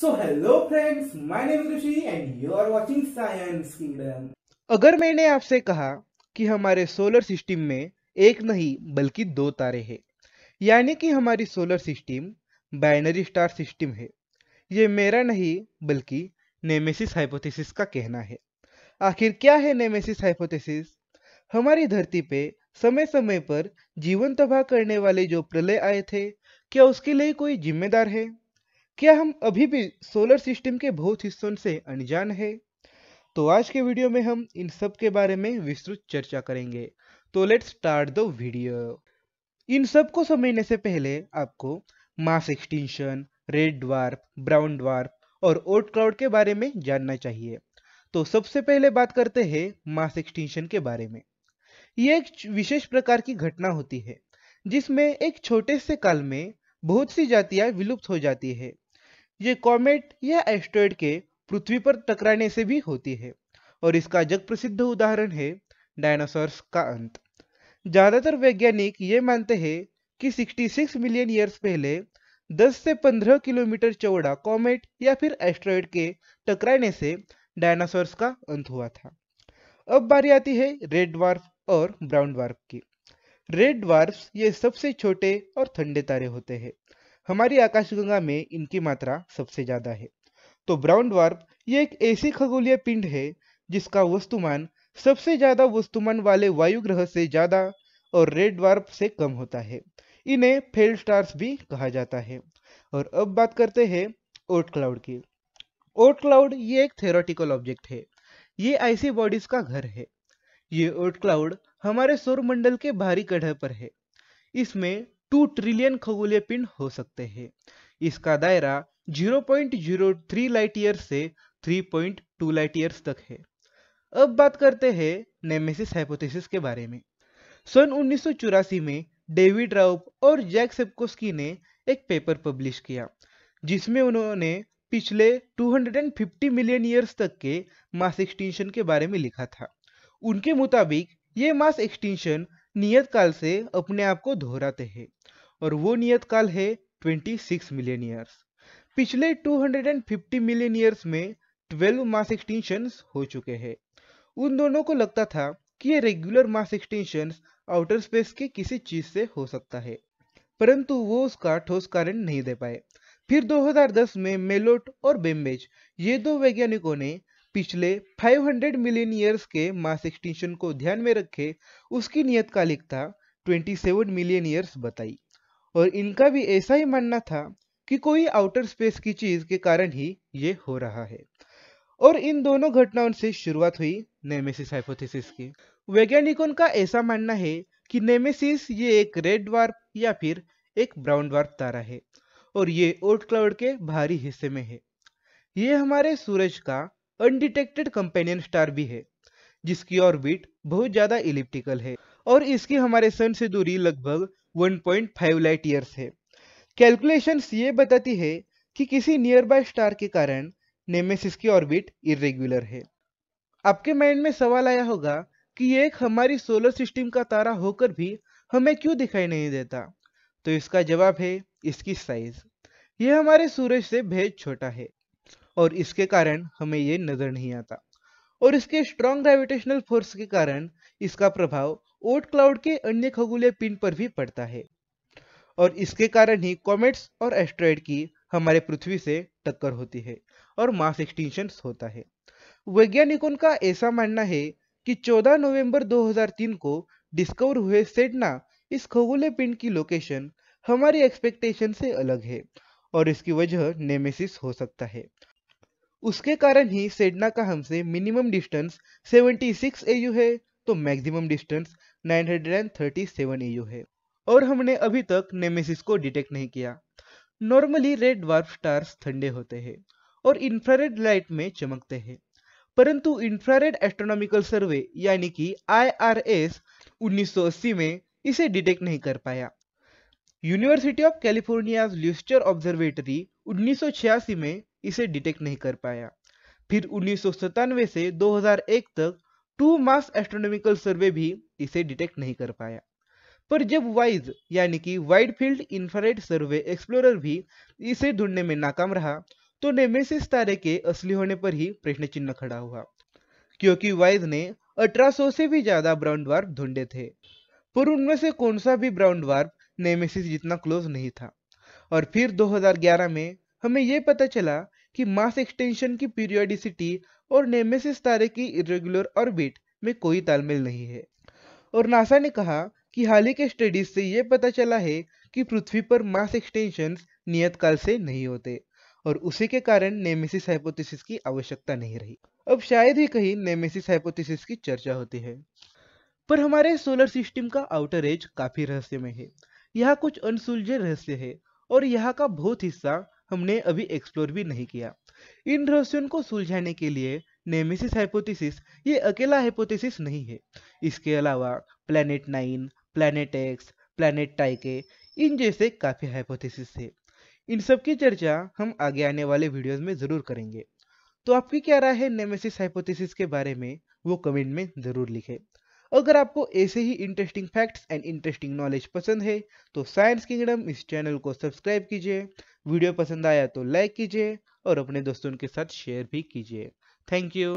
So hello friends my name is Rishi and you are watching Science Kingdom अगर मैंने आपसे कहा कि हमारे सोलर सिस्टम में एक नहीं बल्कि दो तारे हैं यानी कि हमारी solar system binary star system है ये मेरा नहीं बल्कि नेमेसिस हाइपोथेसिस का कहना है आखिर क्या है नेमेसिस हाइपोथेसिस हमारी धरती पे समय समय पर जीवन तबाह करने वाले जो प्रलय आए थे क्या उसके लिए कोई जिम्मेदार है क्या हम अभी भी सोलर सिस्टम के बहुत हिस्सों से अनजान है तो आज के वीडियो में हम इन सब के बारे में विस्तृत चर्चा करेंगे तो लेट स्टार्ट द वीडियो इन सब को समझने से पहले आपको mass extinction red dwarf brown dwarf और ओट क्लाउड के बारे में जानना चाहिए तो सबसे पहले बात करते हैं मास एक्सटेंशन के बारे में यह एक विशेष प्रकार की घटना होती है जिसमें एक छोटे से काल में बहुत सी जातियां विलुप्त हो जाती है ये कॉमेट या एस्ट्रॉइड के पृथ्वी पर टकराने से भी होती है और इसका जग प्रसिद्ध उदाहरण है डायनासोर्स का अंत ज़्यादातर वैज्ञानिक ये मानते हैं कि 66 मिलियन ईयर्स पहले 10 से 15 किलोमीटर चौड़ा कॉमेट या फिर एस्ट्रॉइड के टकराने से डायनासोर्स का अंत हुआ था अब बारी आती है रेड वार्फ और ब्राउन वार्फ की रेड वार्फ ये सबसे छोटे और ठंडे तारे होते हैं हमारी आकाशगंगा में इनकी मात्रा सबसे ज्यादा है तो ब्राउन ड्वार्फ ये एक ऐसी खगोलीय पिंड है जिसका वस्तुमान सबसे ज्यादा वस्तुमान वाले वायु ग्रह से ज्यादा और रेड ड्वार्फ से कम होता है इन्हें फेल स्टार्स भी कहा जाता है और अब बात करते हैं ओट क्लाउड की ओट क्लाउड ये एक थेरोटिकल ऑब्जेक्ट है ये आइसी बॉडीज का घर है ये ओट क्लाउड हमारे सौरमंडल के भारी कढ़ पर है इसमें टू ट्रिलियन खगोलीय पिंड हो सकते हैं इसका दायरा 0.03 लाइट ईयर से 3.2 लाइट ईयर्स तक है अब बात करते हैं नेमेसिस हाइपोथेसिस के बारे में सन उन्नीस में डेविड राउप और जैक सेपकोस्की ने एक पेपर पब्लिश किया जिसमें उन्होंने पिछले 250 मिलियन ईयर्स तक के मास एक्सटेंशन के बारे में लिखा था उनके मुताबिक ये मास एक्सटेंशन नियत काल से अपने आप को दोहराते हैं और वो नियत काल है 26 मिलियन ईयर्स पिछले 250 मिलियन ईयर्स में 12 मास एक्सटेंशन हो चुके हैं उन दोनों को लगता था कि ये regular mass extinction outer space के किसी चीज से हो सकता है परंतु वो उसका ठोस कारण नहीं दे पाए फिर 2010 में मेलोट और बेम्बेज ये दो वैज्ञानिकों ने पिछले 500 मिलियन ईयर्स के मास एक्सटेंशन को ध्यान में रखे उसकी नियत कालिक था 27 मिलियन ईयर्स बताई और इनका भी ऐसा ही मानना था कि कोई आउटर स्पेस की चीज के कारण ही ये हो रहा है और इन दोनों घटनाओं से शुरुआत हुई नेमेसिस हाइपोथेसिस की वैज्ञानिकों का ऐसा मानना है कि नेमेसिस ये एक रेड ड्वार्फ या फिर एक ब्राउन ड्वार्फ तारा है और ये ओट क्लाउड के भारी हिस्से में है ये हमारे सूरज का अनडिटेक्टेड कंपेनियन स्टार भी है जिसकी ऑर्बिट बहुत ज्यादा इलिप्टिकल है और इसकी हमारे सन से दूरी लगभग 1.5 लाइट ईयर्स है कैलकुलेशंस ये बताती है कि किसी नियर बाय स्टार के कारण नेमेसिस की ऑर्बिट इरेग्युलर है आपके माइंड में सवाल आया होगा कि एक हमारी सोलर सिस्टम का तारा होकर भी हमें क्यों दिखाई नहीं देता तो इसका जवाब है इसकी साइज यह हमारे सूरज से भेद छोटा है और इसके कारण हमें यह नजर नहीं आता और इसके स्ट्रॉन्ग ग्रेविटेशनल फोर्स के कारण इसका प्रभाव ओट क्लाउड के अन्य खगोलीय पिंड पर भी पड़ता है और इसके कारण ही कॉमेट्स और एस्ट्रॉइड की हमारे पृथ्वी से टक्कर होती है और मास एक्सटिंक्शन होता है वैज्ञानिकों का ऐसा मानना है कि 14 नवंबर 2003 को डिस्कवर हुए सेटना इस खगोलीय पिंड की लोकेशन हमारी एक्सपेक्टेशन से अलग है और इसकी वजह नेमेसिस हो सकता है उसके कारण ही सेडना का हमसे मिनिमम डिस्टेंस 76 एयू है तो मैक्सिमम डिस्टेंस 937 एयू है और हमने अभी तक नेमेसिस को डिटेक्ट नहीं किया नॉर्मली रेड वार्फ स्टार्स ठंडे होते हैं और इंफ्रारेड लाइट में चमकते हैं परंतु इंफ्रारेड एस्ट्रोनॉमिकल सर्वे यानी कि आईआरएस 1980 में इसे डिटेक्ट नहीं कर पाया University of California Leuschner Observatory 1986 में इसे डिटेक्ट नहीं कर पाया फिर उन्नीस से 2001 तक टू मास एस्ट्रोनॉमिकल सर्वे भी इसे डिटेक्ट नहीं कर पाया पर जब वाइज यानी कि wide field infrared survey explorer भी इसे ढूंढने में नाकाम रहा तो नेमेसिस तारे के असली होने पर ही प्रश्न चिन्ह खड़ा हुआ क्योंकि वाइज ने 1800 से भी ज्यादा ब्राउन वार्प ढूंढे थे पर उनमें से कौन सा भी ब्राउन वार्प नेमेसिस जितना क्लोज नहीं था और फिर 2011 में हमें यह पता चला कि मास एक्सटेंशन की पीरियोडिसिटी और नेमेसिस तारे की इरेगुलर ऑर्बिट में कोई तालमेल नहीं है और नासा ने कहा कि हाल ही के स्टडीज से यह पता चला है कि पृथ्वी पर मास एक्सटेंशन नियत काल से नहीं होते और उसी के कारण नेमेसिस हाइपोथेसिस की आवश्यकता नहीं रही अब शायद ही कहीं नेमेसिस हाइपोथेसिस की चर्चा होती है पर हमारे सोलर सिस्टम का आउटर एज काफी रहस्यमय है यहाँ कुछ अनसुलझे रहस्य है और यहाँ का बहुत हिस्सा हमने अभी एक्सप्लोर भी नहीं किया इन रहस्यों को सुलझाने के लिए नेमेसिस हाइपोथेसिस ये अकेला हाइपोथेसिस नहीं है इसके अलावा planet nine planet X planet Tyche इन जैसे काफ़ी हाइपोथेसिस है इन सब की चर्चा हम आगे आने वाले वीडियोस में ज़रूर करेंगे तो आपकी क्या राय है नेमेसिस हाइपोथेसिस के बारे में वो कमेंट में ज़रूर लिखें अगर आपको ऐसे ही interesting facts and interesting knowledge पसंद है तो साइंस किंगडम इस चैनल को सब्सक्राइब कीजिए वीडियो पसंद आया तो लाइक कीजिए और अपने दोस्तों के साथ शेयर भी कीजिए Thank you.